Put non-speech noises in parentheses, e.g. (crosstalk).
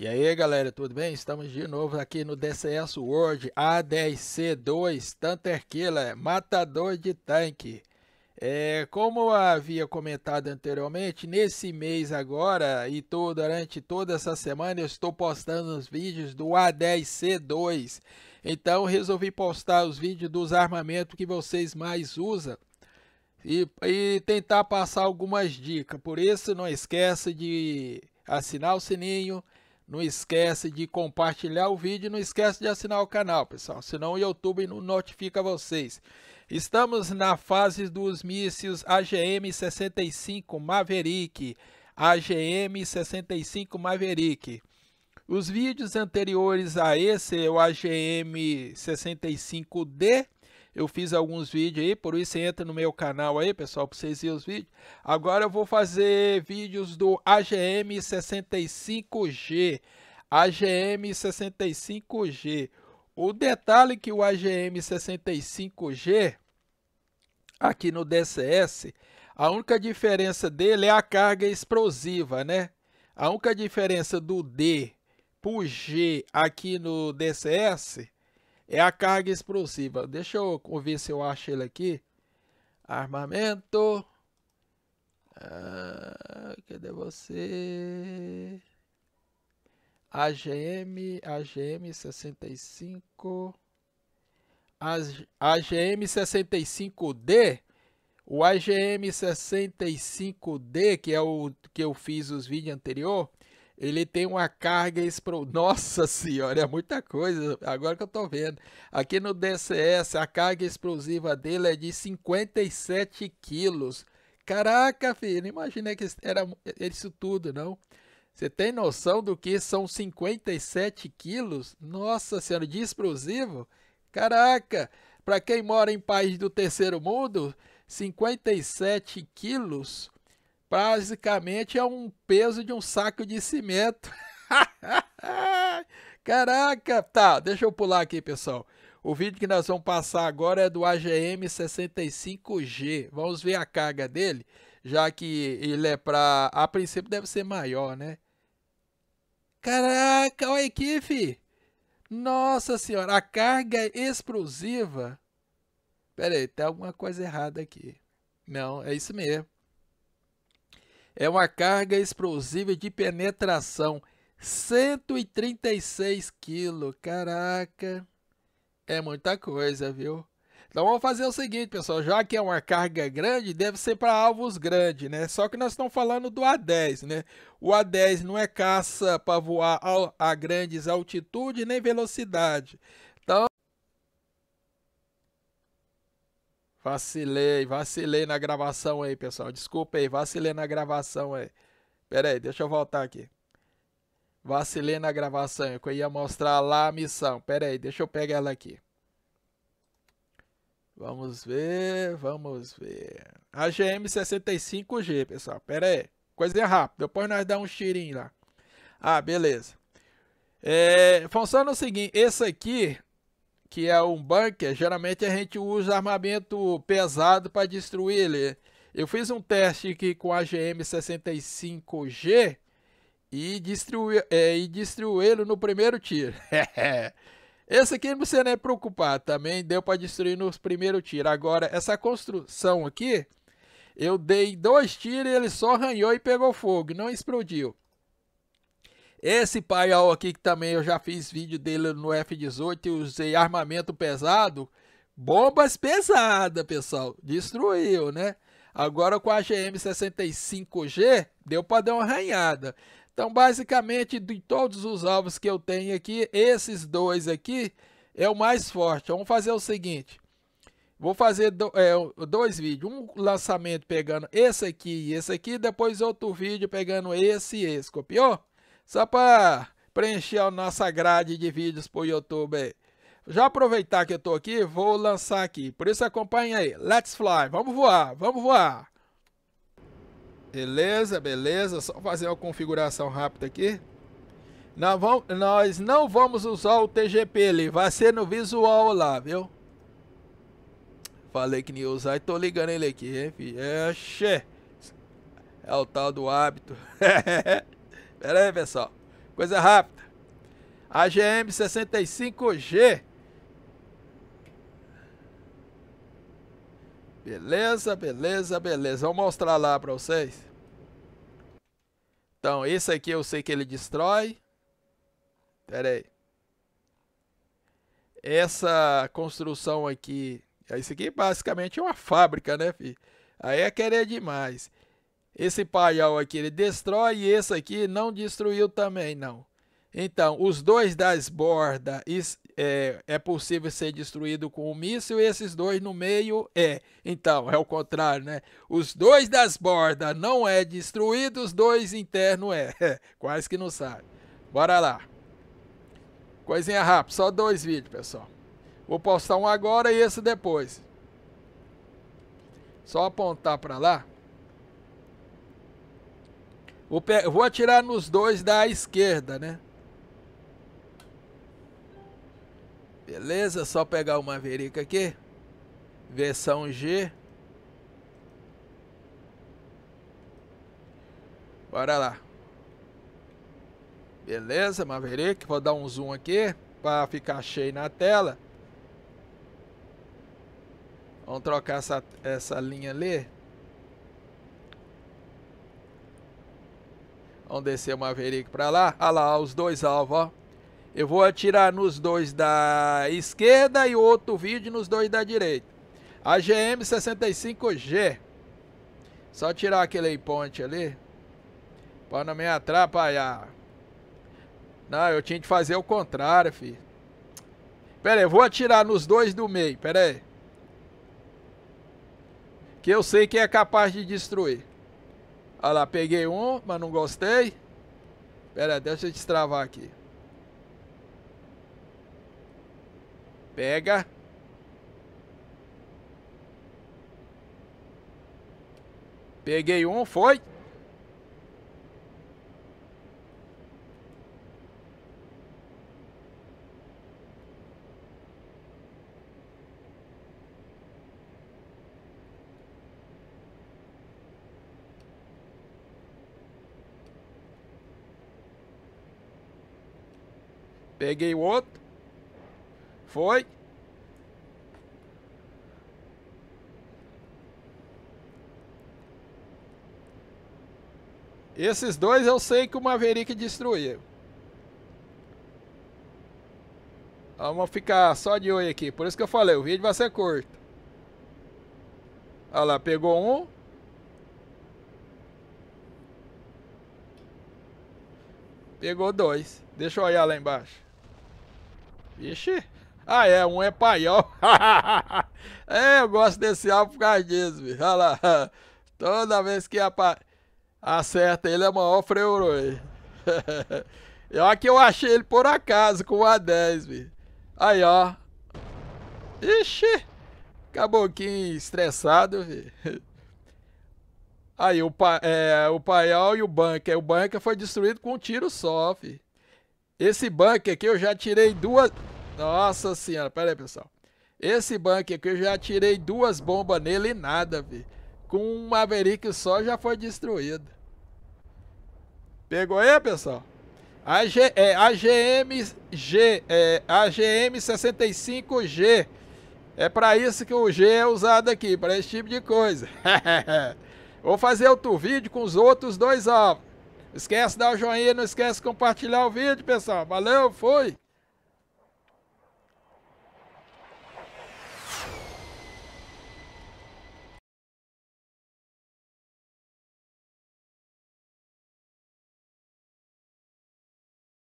E aí galera, tudo bem? Estamos de novo aqui no DCS World A10C2 Tanter Killer, matador de tanque. É, como eu havia comentado anteriormente, nesse mês agora e durante toda essa semana eu estou postando os vídeos do A10C2. Então resolvi postar os vídeos dos armamentos que vocês mais usam. E, e tentar passar algumas dicas. Por isso, não esqueça de assinar o sininho, não esquece de compartilhar o vídeo, não esquece de assinar o canal, pessoal, senão o YouTube não notifica vocês. Estamos na fase dos mísseis AGM-65 Maverick, AGM-65 Maverick. Os vídeos anteriores a esse, o AGM-65D, eu fiz alguns vídeos aí, por isso entra no meu canal aí, pessoal, para vocês verem os vídeos. Agora eu vou fazer vídeos do AGM 65G. AGM 65G. O detalhe que o AGM 65G aqui no DCS, a única diferença dele é a carga explosiva, né? A única diferença do D para o G aqui no DCS é a carga explosiva. Deixa eu ver se eu acho ele aqui. Armamento. Ah, cadê você? AGM, AGM 65. AGM 65D. O AGM 65D, que é o que eu fiz os vídeos anterior, ele tem uma carga explosiva. Nossa senhora, é muita coisa, agora que eu estou vendo. Aqui no DCS, a carga explosiva dele é de 57 quilos. Caraca, filho, não imaginei que era isso tudo, não. Você tem noção do que são 57 quilos? Nossa senhora, de explosivo? Caraca, para quem mora em país do terceiro mundo, 57 quilos basicamente é um peso de um saco de cimento. (laughs) Caraca! Tá, deixa eu pular aqui, pessoal. O vídeo que nós vamos passar agora é do AGM 65G. Vamos ver a carga dele, já que ele é para... A princípio deve ser maior, né? Caraca, olha aqui, fi. Nossa senhora, a carga é explosiva... Pera aí, tem alguma coisa errada aqui. Não, é isso mesmo é uma carga explosiva de penetração. 136 quilos, caraca, é muita coisa, viu? Então vamos fazer o seguinte, pessoal, já que é uma carga grande, deve ser para alvos grandes, né? Só que nós estamos falando do A10, né? O A10 não é caça para voar a grandes altitudes nem velocidade. Vacilei, vacilei na gravação aí, pessoal. Desculpa aí, vacilei na gravação aí. Pera aí, deixa eu voltar aqui. Vacilei na gravação, que eu ia mostrar lá a missão. Pera aí, deixa eu pegar ela aqui. Vamos ver, vamos ver. AGM65G, pessoal. Pera aí, coisa rápida. Depois nós dá um tirinho lá. Ah, beleza. É, funciona o seguinte, esse aqui que é um bunker, geralmente a gente usa armamento pesado para destruir ele. Eu fiz um teste aqui com a GM65G e destruí, é, e destruí ele no primeiro tiro. (laughs) Esse aqui não precisa nem preocupar, também deu para destruir nos primeiros tiros. Agora, essa construção aqui, eu dei dois tiros e ele só arranhou e pegou fogo, não explodiu. Esse paiol aqui que também eu já fiz vídeo dele no F-18 e usei armamento pesado. Bombas pesadas, pessoal. Destruiu, né? Agora com a GM65G, deu para dar uma arranhada. Então, basicamente, de todos os alvos que eu tenho aqui, esses dois aqui é o mais forte. Vamos fazer o seguinte. Vou fazer do, é, dois vídeos. Um lançamento pegando esse aqui e esse aqui. Depois outro vídeo pegando esse e esse. Copiou? só para preencher a nossa grade de vídeos para o YouTube. Já aproveitar que eu estou aqui, vou lançar aqui. Por isso acompanha aí. Let's fly. Vamos voar, vamos voar. Beleza, beleza. Só fazer uma configuração rápida aqui. Nós, vamos, nós não vamos usar o TGP ali. Vai ser no visual lá, viu? Falei que nem ia usar e tô ligando ele aqui, hein, filho? É, É o tal do hábito. (laughs) Pera aí, pessoal. Coisa rápida. AGM 65G. Beleza, beleza, beleza. Vou mostrar lá para vocês. Então, esse aqui eu sei que ele destrói. Pera aí. Essa construção aqui... Isso aqui é basicamente é uma fábrica, né, filho? Aí é querer demais. Esse paiol aqui ele destrói e esse aqui não destruiu também, não. Então, os dois das bordas é, é possível ser destruído com o um míssil, esses dois no meio é. Então, é o contrário, né? Os dois das bordas não é destruído, os dois internos é. é. (laughs) Quase que não sabe. Bora lá. Coisinha rápida, só dois vídeos, pessoal. Vou postar um agora e esse depois. Só apontar para lá. Vou, vou atirar nos dois da esquerda, né? Beleza, só pegar o Maverick aqui. Versão G. Bora lá. Beleza, Maverick. Vou dar um zoom aqui para ficar cheio na tela. Vamos trocar essa, essa linha ali. Vamos descer o Maverick pra lá. Olha lá, os dois alvos, ó. Eu vou atirar nos dois da esquerda e outro vídeo nos dois da direita. A GM65G. Só tirar aquele ponte ali. Pra não me atrapalhar. Não, eu tinha que fazer o contrário, filho. Pera aí, eu vou atirar nos dois do meio, pera aí. Que eu sei que é capaz de destruir. Olha lá, peguei um, mas não gostei. Pera, deixa eu destravar aqui. Pega. Peguei um, foi. Peguei o outro. Foi. Esses dois eu sei que o Maverick destruiu. Então, vamos ficar só de olho aqui. Por isso que eu falei, o vídeo vai ser curto. Olha lá, pegou um. Pegou dois. Deixa eu olhar lá embaixo. Vixe. Ah, é, um é paiol. (laughs) é, eu gosto desse álbum por causa disso, Olha lá. (laughs) Toda vez que apa... acerta ele é maior freuro aí. (laughs) Olha que eu achei ele por acaso com o A10, Aí, ó. Ixi. Caboquinho estressado, Aí, o, pa... é, o paiol e o banca. O banca foi destruído com um tiro só, esse bunker aqui eu já tirei duas... Nossa senhora, pera aí, pessoal. Esse bunker aqui eu já tirei duas bombas nele e nada, vi. Com um Maverick só já foi destruído. Pegou aí, pessoal? AG, é, AGM, G, é, AGM 65G. É, é para isso que o G é usado aqui, para esse tipo de coisa. (laughs) Vou fazer outro vídeo com os outros dois alvos. Esquece de dar o joinha, não esquece de compartilhar o vídeo, pessoal. Valeu, fui!